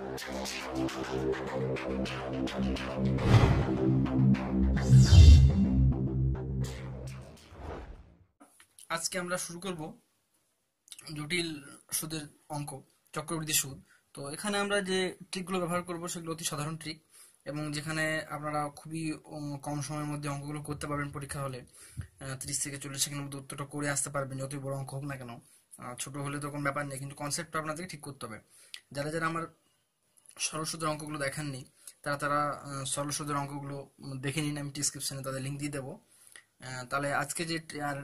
আজকে আমরা শুরু করব জটিল সুদের অঙ্ক চক্রবৃদ্ধি সুদ তো এখানে আমরা যে ট্রিকগুলো ব্যবহার করব সেগুলো অতি সাধারণ ট্রিক এবং যেখানে আপনারা খুবই কম সময়ের মধ্যে অঙ্কগুলো করতে পারবেন পরীক্ষা হলে ত্রিশ থেকে চল্লিশ সেকেন্ডের মধ্যে উত্তরটা করে আসতে পারবেন যতই বড় অঙ্ক হোক না কেন ছোট হলে তো কোনো ব্যাপার নেই কিন্তু কনসেপ্টটা আপনাদেরকে ঠিক করতে হবে যারা যারা আমার সরল সুদের অঙ্কগুলো দেখাননি তারা তারা সরল সুদের অঙ্কগুলো দেখে নিন আমি ডিসক্রিপশানে তাদের লিঙ্ক দিয়ে দেবো তাহলে আজকে যে আর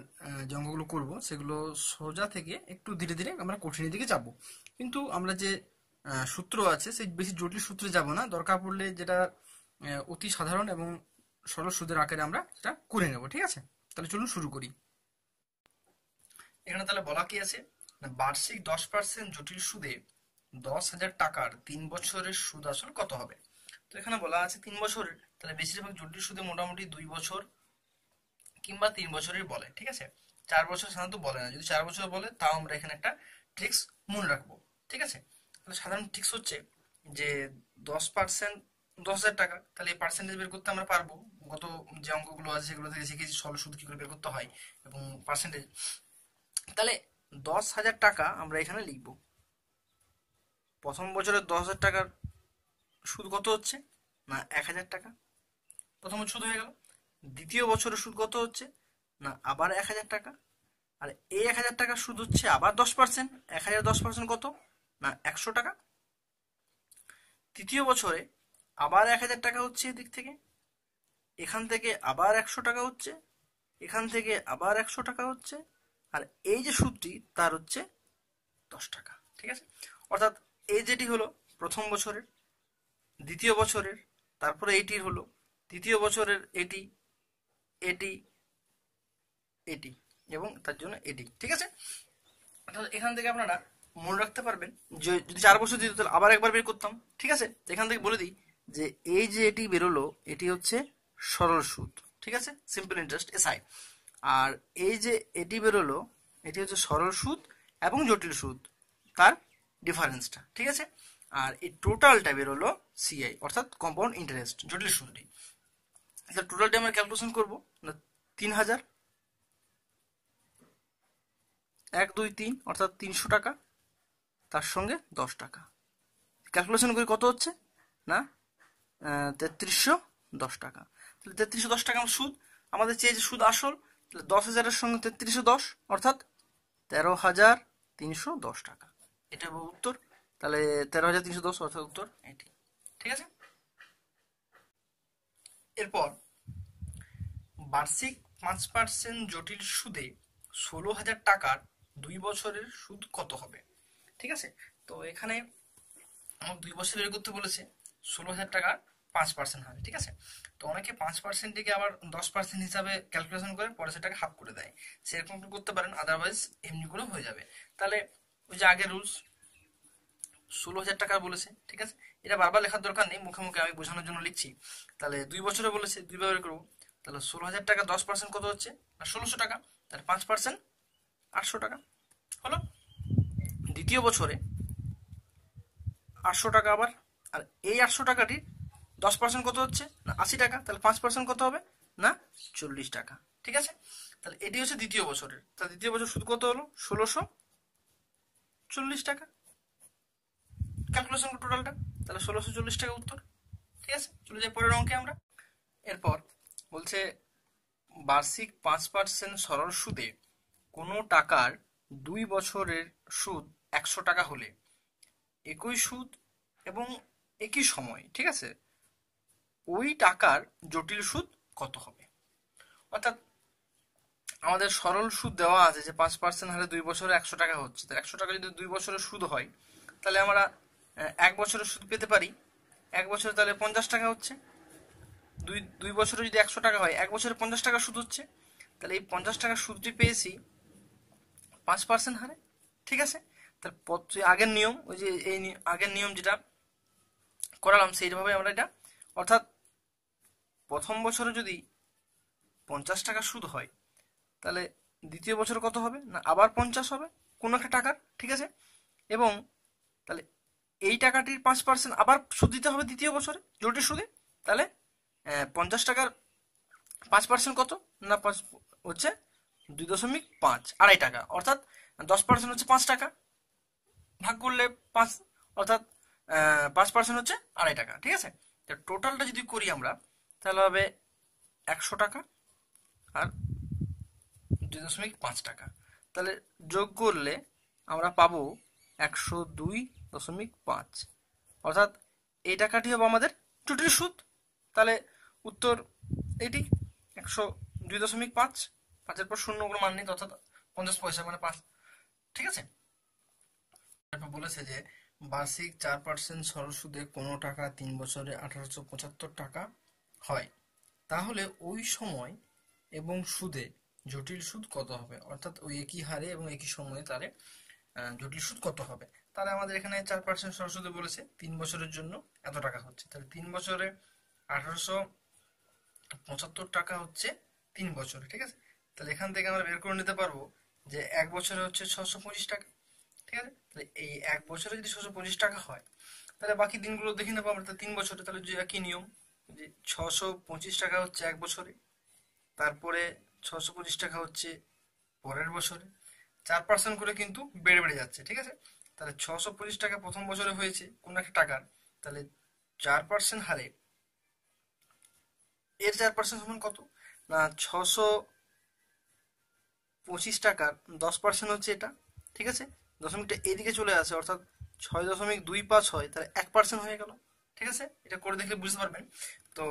যে অঙ্কগুলো করবো সেগুলো সোজা থেকে একটু ধীরে ধীরে আমরা কঠিনের দিকে যাব কিন্তু আমরা যে সূত্র আছে সেই বেশি জটিল সূত্রে যাব না দরকার পড়লে যেটা অতি সাধারণ এবং সরল সুদের আকারে আমরা সেটা করে নেব ঠিক আছে তাহলে চলুন শুরু করি এখানে তাহলে বলা কি আছে বার্ষিক দশ পার্সেন্ট জটিল সুদে দশ হাজার টাকার তিন বছরের সুদ আসল কত হবে তো এখানে বলা আছে তিন বছরের তাহলে বেশিরভাগ জটিল সুদে মোটামুটি দুই বছর কিংবা তিন বছরের বলে ঠিক আছে চার বছর সাধারণত বলে না যদি চার বছর বলে তাও আমরা এখানে একটা ট্রিক্স মনে রাখবো ঠিক আছে তাহলে সাধারণ ট্রিক্স হচ্ছে যে দশ পার্সেন্ট দশ হাজার টাকা তাহলে এই পার্সেন্টেজ বের করতে আমরা পারবো গত যে অঙ্কগুলো আছে সেগুলো থেকে শিখেছি সরল সুদ কী করে বের করতে হয় এবং পার্সেন্টেজ তাহলে দশ হাজার টাকা আমরা এখানে লিখবো প্রথম বছরে দশ হাজার টাকার সুদ কত হচ্ছে না এক হাজার টাকা প্রথম সুদ হয়ে গেল দ্বিতীয় বছরের সুদ কত হচ্ছে না আবার এক হাজার টাকা আর এই এক হাজার টাকার সুদ হচ্ছে আবার দশ পার্সেন্ট এক হাজার দশ পার্সেন্ট কত না একশো টাকা তৃতীয় বছরে আবার এক হাজার টাকা হচ্ছে এদিক থেকে এখান থেকে আবার একশো টাকা হচ্ছে এখান থেকে আবার একশো টাকা হচ্ছে আর এই যে সুদটি তার হচ্ছে দশ টাকা ঠিক আছে অর্থাৎ এই যেটি হলো প্রথম বছরের দ্বিতীয় বছরের তারপরে এইটির হলো তৃতীয় বছরের এটি এটি এটি এবং তার জন্য এটি ঠিক আছে এখান থেকে আপনারা মনে রাখতে পারবেন যে যদি চার বছর দিত তাহলে আবার একবার বের করতাম ঠিক আছে এখান থেকে বলে দিই যে এই যে এটি বেরোলো এটি হচ্ছে সরল সুদ ঠিক আছে simple interest S I R এই যে এটি বেরোলো এটি হচ্ছে সরল সুদ এবং জটিল সুদ তার ডিফারেন্সটা ঠিক আছে আর এই টোটালটা বেরোলো সিআই অর্থাৎ কম্পাউন্ড ইন্টারেস্ট জটিল সুদটি স্যার আচ্ছা, টোটালটা আমরা ক্যালকুলেশন করবো না তিন হাজার এক দুই তিন অর্থাৎ তিনশো টাকা তার সঙ্গে দশ টাকা ক্যালকুলেশন করি কত হচ্ছে না তেত্রিশশো দশ টাকা তাহলে তেত্রিশশো দশ টাকা সুদ আমাদের চেয়ে যে সুদ আসল তাহলে দশ হাজারের সঙ্গে তেত্রিশশো দশ অর্থাৎ তেরো হাজার তিনশো দশ টাকা এটা হবে উত্তর তাহলে তেরো হাজার তিনশো দশ অর্থাৎ উত্তর এটি ঠিক আছে এরপর বার্ষিক পাঁচ পার্সেন্ট জটিল সুদে ষোলো হাজার টাকার দুই বছরের সুদ কত হবে ঠিক আছে তো এখানে আমাকে দুই বছর বের করতে বলেছে ষোলো হাজার টাকার পাঁচ পার্সেন্ট হবে ঠিক আছে তো অনেকে পাঁচ পার্সেন্টটিকে আবার দশ পার্সেন্ট হিসাবে ক্যালকুলেশন করে পরে সেটাকে হাফ করে দেয় সেরকম করতে পারেন আদারওয়াইজ এমনি করে হয়ে যাবে তাহলে ওই যে আগের রুলস ষোলো হাজার টাকা বলেছে ঠিক আছে এটা বারবার লেখার দরকার নেই মুখে মুখে আমি বোঝানোর জন্য লিখছি তাহলে দুই বছরে বলেছে দুইবার করবো তাহলে ষোলো হাজার টাকা দশ পার্সেন্ট কত হচ্ছে না ষোলোশো টাকা তাহলে পাঁচ পার্সেন্ট আটশো টাকা হলো দ্বিতীয় বছরে আটশো টাকা আবার আর এই আটশো টাকাটির দশ পার্সেন্ট কত হচ্ছে না আশি টাকা তাহলে পাঁচ পার্সেন্ট কত হবে না চল্লিশ টাকা ঠিক আছে তাহলে এটি হচ্ছে দ্বিতীয় বছরের তাহলে দ্বিতীয় বছর সুদ কত হলো ষোলোশো চল্লিশ টাকা ক্যালকুলেশন টোটালটা তাহলে ষোলোশো চল্লিশ টাকা উত্তর ঠিক আছে চলে যাই পরের অঙ্কে আমরা এরপর বলছে বার্ষিক পাঁচ পার্সেন্ট সরল সুদে কোনো টাকার দুই বছরের সুদ একশো টাকা হলে একই সুদ এবং একই সময় ঠিক আছে ওই টাকার জটিল সুদ কত হবে অর্থাৎ আমাদের সরল সুদ দেওয়া আছে যে পাঁচ পার্সেন্ট হারে দুই বছরে একশো টাকা হচ্ছে তাহলে একশো টাকা যদি দুই বছরের সুদ হয় তাহলে আমরা এক বছরের সুদ পেতে পারি এক বছরে তাহলে পঞ্চাশ টাকা হচ্ছে দুই দুই বছরে যদি একশো টাকা হয় এক বছরে পঞ্চাশ টাকা সুদ হচ্ছে তাহলে এই পঞ্চাশ টাকা সুদটি পেয়েছি পাঁচ পার্সেন্ট হারে ঠিক আছে তাহলে আগের নিয়ম ওই যে এই আগের নিয়ম যেটা করালাম সেইভাবে আমরা এটা অর্থাৎ প্রথম বছরে যদি পঞ্চাশ টাকা সুদ হয় তাহলে দ্বিতীয় বছর কত হবে না আবার পঞ্চাশ হবে কোনো একটা টাকার ঠিক আছে এবং তাহলে এই টাকাটির পাঁচ পার্সেন্ট আবার সুদ দিতে হবে দ্বিতীয় বছরে জটিল সুদে তাহলে পঞ্চাশ টাকার পাঁচ পার্সেন্ট কত না পাঁচ হচ্ছে দুই দশমিক পাঁচ আড়াই টাকা অর্থাৎ দশ পার্সেন্ট হচ্ছে পাঁচ টাকা ভাগ করলে পাঁচ অর্থাৎ পাঁচ পার্সেন্ট হচ্ছে আড়াই টাকা ঠিক আছে টোটালটা যদি করি আমরা তাহলে হবে একশো টাকা আর দুই দশমিক পাঁচ টাকা তাহলে যোগ করলে আমরা পাবো একশো দুই দশমিক পাঁচ অর্থাৎ এই টাকাটি হবে আমাদের টুটির সুদ তাহলে উত্তর এটি একশো দুই দশমিক পাঁচ পাঁচের পর শূন্য কোনো মান নেই অর্থাৎ পঞ্চাশ পয়সা মানে পাঁচ ঠিক আছে তারপর বলেছে যে বার্ষিক চার পার্সেন্ট সরল সুদে কোনো টাকা তিন বছরে আঠারোশো পঁচাত্তর টাকা হয় তাহলে ওই সময় এবং সুদে জটিল সুদ কত হবে অর্থাৎ ওই একই হারে এবং একই সময়ে তারে জটিল সুদ কত হবে তাহলে আমাদের এখানে চার পার্সেন্ট সরস্বতী বলেছে তিন বছরের জন্য এত টাকা হচ্ছে তাহলে তিন বছরে আঠারোশো পঁচাত্তর টাকা হচ্ছে তিন বছরে ঠিক আছে তাহলে এখান থেকে আমরা বের করে নিতে পারবো যে এক বছরে হচ্ছে ছশো পঁচিশ টাকা ঠিক আছে তাহলে এই এক বছরে যদি ছশো পঁচিশ টাকা হয় তাহলে বাকি দিনগুলো দেখে নেবো আমরা তিন বছরে তাহলে যে একই নিয়ম যে ছশো পঁচিশ টাকা হচ্ছে এক বছরে তারপরে ছশো পঁচিশ টাকা হচ্ছে পরের বছরে চার পার্সেন্ট করে কিন্তু বেড়ে বেড়ে যাচ্ছে ঠিক আছে তাহলে ছশো পঁচিশ টাকা প্রথম বছরে হয়েছে কোনো একটা টাকার তাহলে চার পার্সেন্ট হারে এর চার পার্সেন্ট সমান কত না ছশো পঁচিশ টাকার দশ পার্সেন্ট হচ্ছে এটা ঠিক আছে দশমিকটা এদিকে চলে আসে অর্থাৎ ছয় দশমিক দুই পাঁচ হয় তাহলে এক পার্সেন্ট হয়ে গেল ঠিক আছে এটা করে দেখলে বুঝতে পারবেন তো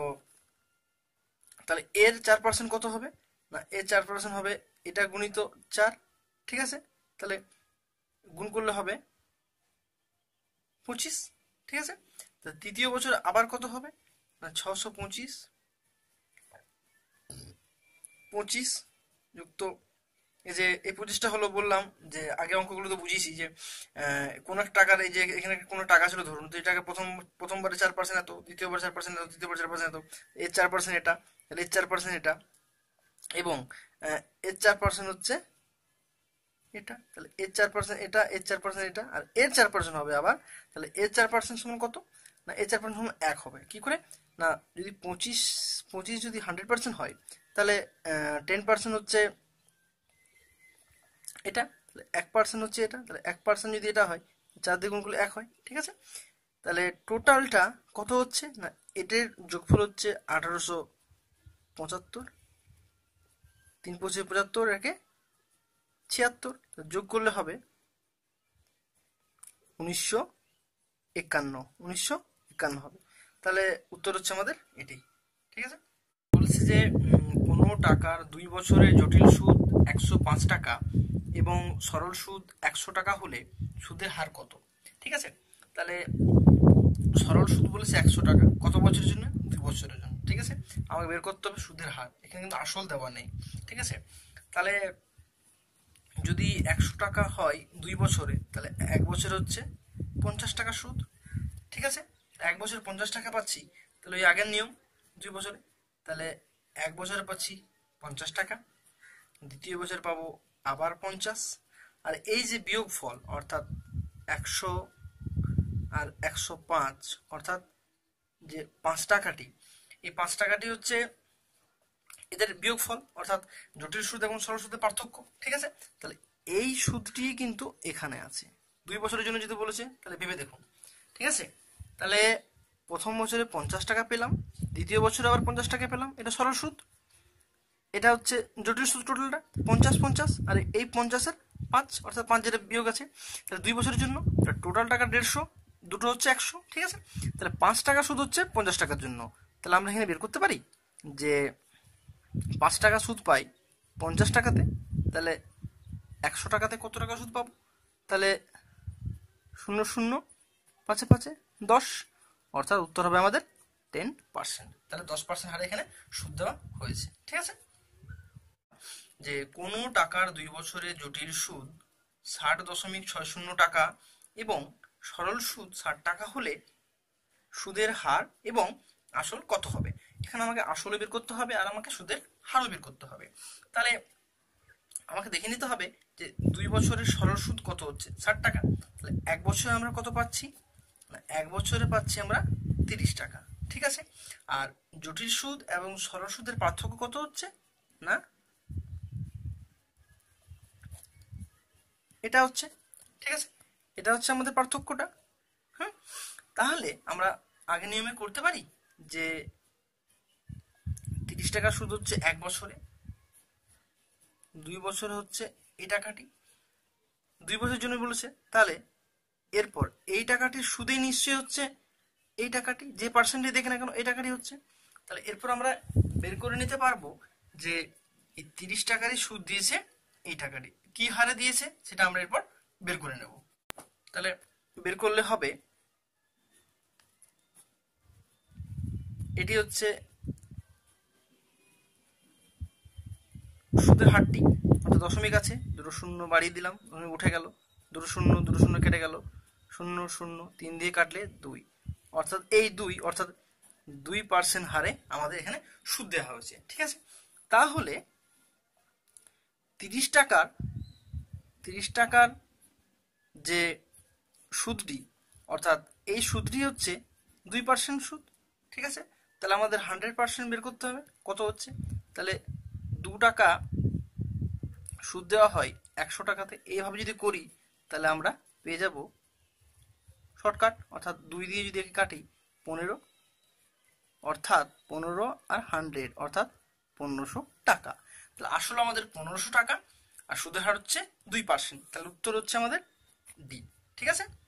তাহলে এর চার পার্সেন্ট কত হবে বা এ চার পার্সেন্ট হবে এটা গুণিত চার ঠিক আছে তাহলে গুণ করলে হবে পঁচিশ ঠিক আছে তা তৃতীয় বছর আবার কত হবে না ছশো পঁচিশ পঁচিশ যুক্ত এই যে এই পঁচিশটা হলো বললাম যে আগে অঙ্কগুলো তো বুঝিয়েছি যে কোন এক টাকার এই যে এখানে কোনো টাকা ছিল ধরুন তো এই টাকা প্রথম প্রথমবারে চার পার্সেন্ট এত দ্বিতীয়বার চার পার্সেন্ট এত তৃতীয়বার চার পার্সেন্ট এত এর চার পার্সেন্ট এটা তাহলে এর চার পার্সেন্ট এটা এবং এর চার পার্সেন্ট হচ্ছে এটা তাহলে এর চার পার্সেন্ট এটা এর চার পার্সেন্ট এটা আর এর চার পার্সেন্ট হবে আবার তাহলে এর চার পার্সেন্ট সমান কত না এর চার পার্সেন্ট সমান এক হবে কি করে না যদি পঁচিশ পঁচিশ যদি হান্ড্রেড পার্সেন্ট হয় তাহলে টেন পার্সেন্ট হচ্ছে এটা তাহলে এক পার্সেন্ট হচ্ছে এটা তাহলে এক পার্সেন্ট যদি এটা হয় চার দ্বিগুণগুলো এক হয় ঠিক আছে তাহলে টোটালটা কত হচ্ছে না এটার যোগফল হচ্ছে আঠারোশো পঁচাত্তর তিন পঁচিশ পঁচাত্তর একে ছিয়াত্তর যোগ করলে হবে উনিশশো একান্ন উনিশশো একান্ন হবে তাহলে উত্তর হচ্ছে আমাদের এটি ঠিক আছে বলছি যে কোনো টাকার দুই বছরের জটিল সুদ একশো পাঁচ টাকা এবং সরল সুদ একশো টাকা হলে সুদের হার কত ঠিক আছে তাহলে সরল সুদ বলেছে একশো টাকা কত বছরের জন্য দুই বছরের জন্য ঠিক আছে আমাকে বের করতে হবে সুদের হার এখানে কিন্তু আসল দেওয়া নেই ঠিক আছে তাহলে যদি একশো টাকা হয় দুই বছরে তাহলে এক বছর হচ্ছে পঞ্চাশ টাকা সুদ ঠিক আছে এক বছর পঞ্চাশ টাকা পাচ্ছি তাহলে ওই আগের নিয়ম দুই বছরে তাহলে এক বছরে পাচ্ছি পঞ্চাশ টাকা দ্বিতীয় বছর পাবো আবার পঞ্চাশ আর এই যে বিয়োগ ফল অর্থাৎ একশো আর একশো পাঁচ অর্থাৎ যে পাঁচ টাকাটি এই পাঁচ টাকাটি হচ্ছে এদের বিয়োগ ফল অর্থাৎ জটিল সুদ এবং সরল সুদের পার্থক্য ঠিক আছে তাহলে এই সুদটি কিন্তু এখানে আছে দুই বছরের জন্য যদি বলেছে তাহলে ভেবে দেখুন ঠিক আছে তাহলে প্রথম বছরে পঞ্চাশ টাকা পেলাম দ্বিতীয় বছরে আবার পঞ্চাশ টাকা পেলাম এটা সরল সুদ এটা হচ্ছে জটিল সুদ টোটালটা পঞ্চাশ পঞ্চাশ আর এই পঞ্চাশের পাঁচ অর্থাৎ পাঁচ যেটা বিয়োগ আছে তাহলে দুই বছরের জন্য টোটাল টাকা দেড়শো দুটো হচ্ছে একশো ঠিক আছে তাহলে পাঁচ টাকা সুদ হচ্ছে পঞ্চাশ টাকার জন্য তাহলে আমরা এখানে বের করতে পারি যে পাঁচ টাকা সুদ পাই পঞ্চাশ টাকাতে তাহলে একশো টাকাতে কত টাকা সুদ পাবো তাহলে শূন্য শূন্য পাঁচে পাঁচে দশ অর্থাৎ উত্তর হবে আমাদের টেন পার্সেন্ট তাহলে দশ পার্সেন্ট হারে এখানে সুদ দেওয়া হয়েছে ঠিক আছে যে কোনো টাকার দুই বছরে জটিল সুদ ষাট দশমিক ছয় শূন্য টাকা এবং সরল সুদ ষাট টাকা হলে সুদের হার এবং আসল কত হবে এখানে আমাকে আসলে বের করতে হবে আর আমাকে সুদের হারও বের করতে হবে তাহলে আমাকে দেখে নিতে হবে যে দুই বছরের সরল সুদ কত হচ্ছে ষাট টাকা তাহলে এক বছরে আমরা কত পাচ্ছি এক বছরে পাচ্ছি আমরা তিরিশ টাকা ঠিক আছে আর জটিল সুদ এবং সরল সুদের পার্থক্য কত হচ্ছে না এটা হচ্ছে ঠিক আছে এটা হচ্ছে আমাদের পার্থক্যটা হ্যাঁ তাহলে আমরা আগে নিয়মে করতে পারি যে তিরিশ টাকা সুদ হচ্ছে এক বছরে দুই বছর হচ্ছে এই টাকাটি দুই বছরের জন্য বলেছে তাহলে এরপর এই টাকাটির সুদে নিশ্চয়ই হচ্ছে এই টাকাটি যে পার্সেন্টেজ দেখে না কেন এই টাকাটি হচ্ছে তাহলে এরপর আমরা বের করে নিতে পারবো যে এই তিরিশ টাকারই সুদ দিয়েছে এই টাকাটি কি হারে দিয়েছে সেটা আমরা এরপর বের করে নেব তাহলে বের করলে হবে এটি হচ্ছে সুদের হারটি অর্থাৎ দশমিক আছে দুটো শূন্য বাড়িয়ে দিলাম দশমিক উঠে গেল দুটো শূন্য দুটো শূন্য কেটে গেল শূন্য শূন্য তিন দিয়ে কাটলে দুই অর্থাৎ এই দুই অর্থাৎ দুই পার্সেন্ট হারে আমাদের এখানে সুদ দেওয়া হয়েছে ঠিক আছে তাহলে তিরিশ টাকার তিরিশ টাকার যে সুদটি অর্থাৎ এই সুদটি হচ্ছে দুই পার্সেন্ট সুদ ঠিক আছে তাহলে আমাদের হান্ড্রেড পার্সেন্ট বের করতে হবে কত হচ্ছে তাহলে দু টাকা সুদ দেওয়া হয় একশো টাকাতে এইভাবে যদি করি তাহলে আমরা পেয়ে যাব শর্টকাট অর্থাৎ দুই দিয়ে যদি একে কাটি পনেরো অর্থাৎ পনেরো আর হান্ড্রেড অর্থাৎ পনেরোশো টাকা তাহলে আসলে আমাদের পনেরোশো টাকা আর সুদের হার হচ্ছে দুই পার্সেন্ট তাহলে উত্তর হচ্ছে আমাদের ডি ঠিক আছে